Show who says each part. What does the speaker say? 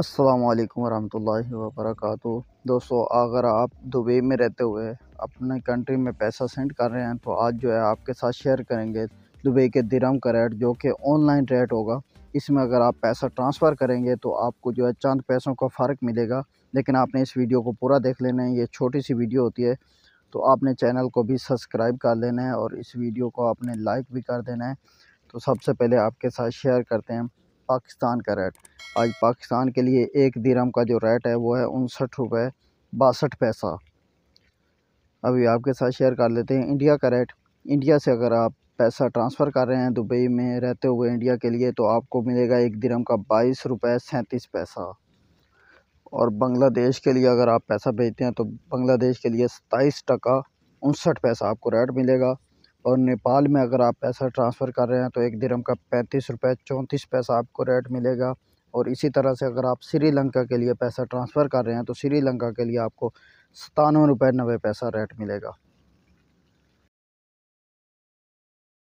Speaker 1: असलकम वरहमल वबरक दोस्तों अगर आप दुबई में रहते हुए अपने कंट्री में पैसा सेंड कर रहे हैं तो आज जो है आपके साथ शेयर करेंगे दुबई के दिरम का रेट जो कि ऑनलाइन रेट होगा इसमें अगर आप पैसा ट्रांसफ़र करेंगे तो आपको जो है चंद पैसों का फ़र्क मिलेगा लेकिन आपने इस वीडियो को पूरा देख लेना है ये छोटी सी वीडियो होती है तो आपने चैनल को भी सब्सक्राइब कर लेना है और इस वीडियो को आपने लाइक भी कर देना है तो सबसे पहले आपके साथ शेयर करते हैं पाकिस्तान का रेट आज पाकिस्तान के लिए एक दिरम का जो रेट है वो है उनसठ रुपये बासठ पैसा अभी आपके साथ शेयर कर लेते हैं इंडिया का रेट इंडिया से अगर आप पैसा ट्रांसफ़र कर रहे हैं दुबई में रहते हुए इंडिया के लिए तो आपको मिलेगा एक दिरम का बाईस रुपये सैंतीस पैसा और बांग्लादेश के लिए अगर आप पैसा भेजते हैं तो बांग्लादेश के लिए सत्ताईस टका उनसठ पैसा आपको रेट मिलेगा और नेपाल में अगर आप पैसा ट्रांसफ़र कर रहे हैं तो एक दिरम का पैंतीस रुपये चौंतीस पैसा आपको रेट मिलेगा और इसी तरह से अगर आप श्रीलंका के लिए पैसा ट्रांसफ़र कर रहे हैं तो श्रीलंका के लिए आपको सतानवे रुपये नब्बे पैसा रेट मिलेगा